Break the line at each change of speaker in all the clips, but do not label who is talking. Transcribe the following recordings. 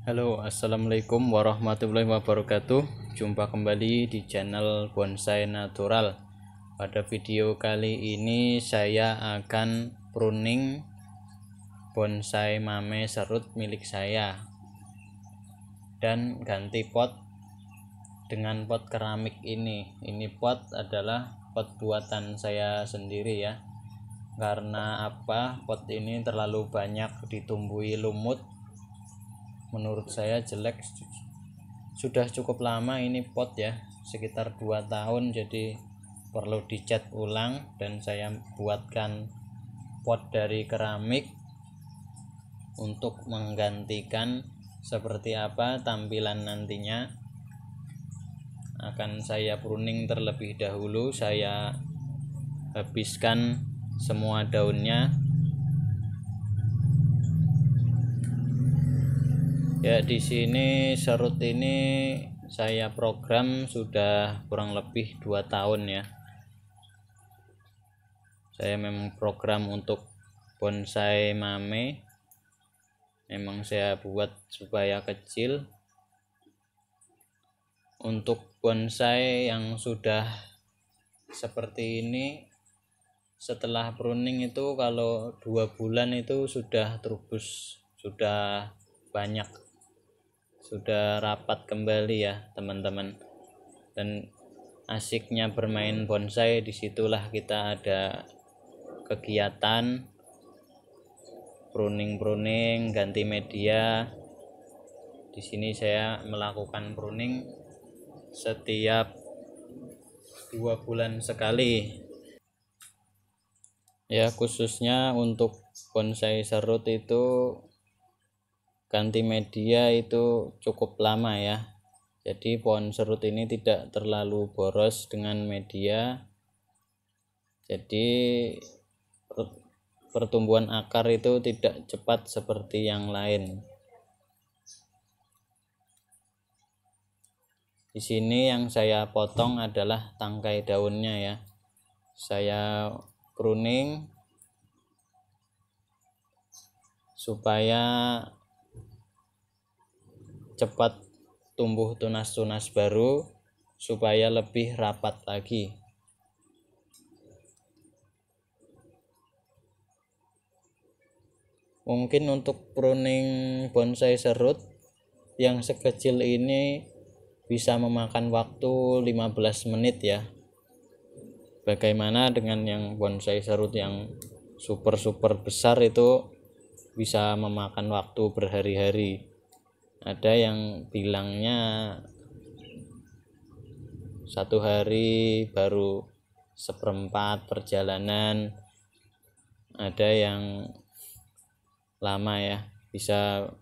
Halo assalamualaikum warahmatullahi wabarakatuh jumpa kembali di channel bonsai natural pada video kali ini saya akan pruning bonsai mame serut milik saya dan ganti pot dengan pot keramik ini ini pot adalah pot buatan saya sendiri ya karena apa pot ini terlalu banyak ditumbuhi lumut menurut saya jelek sudah cukup lama ini pot ya sekitar 2 tahun jadi perlu dicat ulang dan saya buatkan pot dari keramik untuk menggantikan seperti apa tampilan nantinya akan saya pruning terlebih dahulu saya habiskan semua daunnya ya di sini serut ini saya program sudah kurang lebih dua tahun ya saya memang program untuk bonsai mame memang saya buat supaya kecil untuk bonsai yang sudah seperti ini setelah pruning itu kalau dua bulan itu sudah terubus sudah banyak sudah rapat kembali ya teman-teman dan asiknya bermain bonsai disitulah kita ada kegiatan pruning-pruning ganti media di sini saya melakukan pruning setiap dua bulan sekali ya khususnya untuk bonsai serut itu ganti media itu cukup lama ya jadi pohon serut ini tidak terlalu boros dengan media jadi pertumbuhan akar itu tidak cepat seperti yang lain di sini yang saya potong adalah tangkai daunnya ya saya pruning supaya cepat tumbuh tunas-tunas baru supaya lebih rapat lagi. Mungkin untuk pruning bonsai serut yang sekecil ini bisa memakan waktu 15 menit ya. Bagaimana dengan yang bonsai serut yang super-super besar itu bisa memakan waktu berhari-hari ada yang bilangnya satu hari baru seperempat perjalanan ada yang lama ya bisa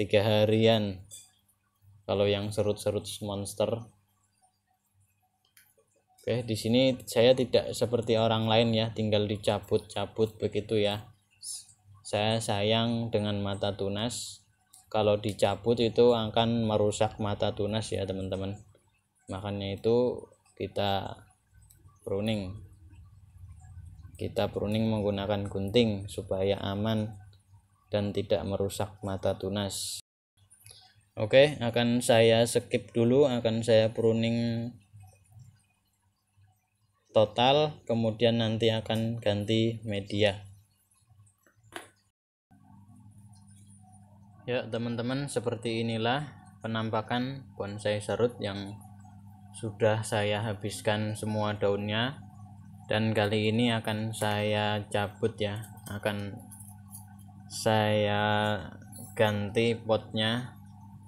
tiga harian kalau yang serut-serut monster oke di sini saya tidak seperti orang lain ya tinggal dicabut-cabut begitu ya saya sayang dengan mata tunas kalau dicabut itu akan merusak mata tunas ya teman-teman makanya itu kita pruning kita pruning menggunakan gunting supaya aman dan tidak merusak mata tunas oke akan saya skip dulu akan saya pruning total kemudian nanti akan ganti media Ya teman-teman seperti inilah penampakan bonsai serut yang sudah saya habiskan semua daunnya dan kali ini akan saya cabut ya akan saya ganti potnya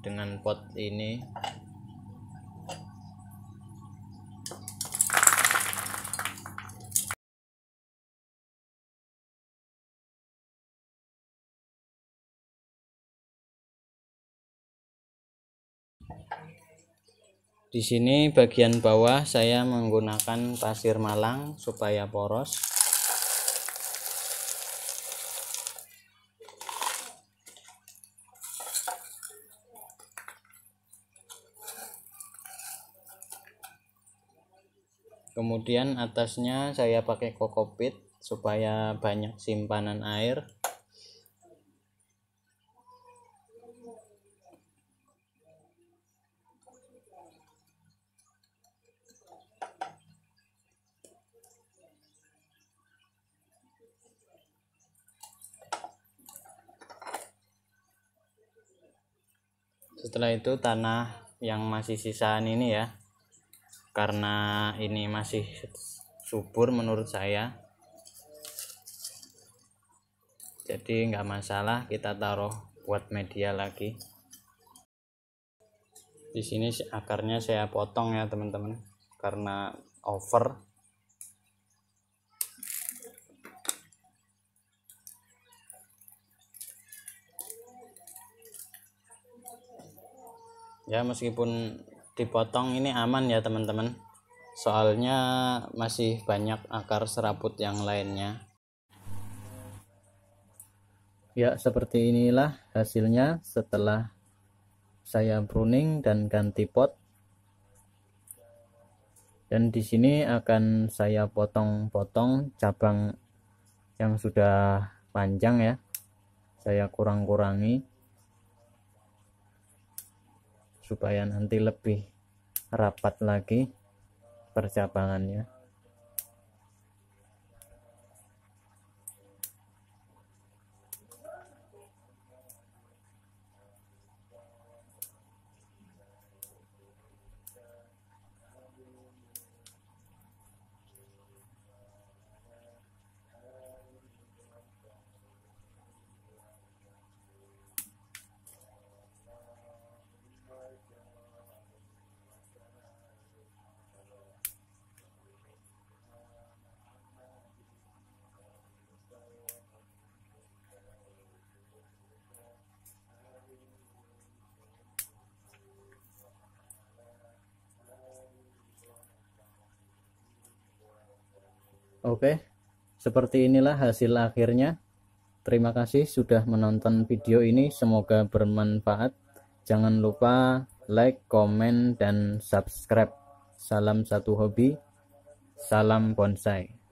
dengan pot ini di sini bagian bawah saya menggunakan pasir malang supaya poros kemudian atasnya saya pakai kokopit supaya banyak simpanan air setelah itu tanah yang masih sisaan ini ya karena ini masih subur menurut saya jadi nggak masalah kita taruh buat media lagi di sini akarnya saya potong ya teman-teman karena over ya meskipun dipotong ini aman ya teman-teman soalnya masih banyak akar seraput yang lainnya ya seperti inilah hasilnya setelah saya pruning dan ganti pot dan di sini akan saya potong-potong cabang yang sudah panjang ya saya kurang-kurangi supaya nanti lebih rapat lagi percabangannya Oke, seperti inilah hasil akhirnya. Terima kasih sudah menonton video ini, semoga bermanfaat. Jangan lupa like, komen, dan subscribe. Salam satu hobi, salam bonsai.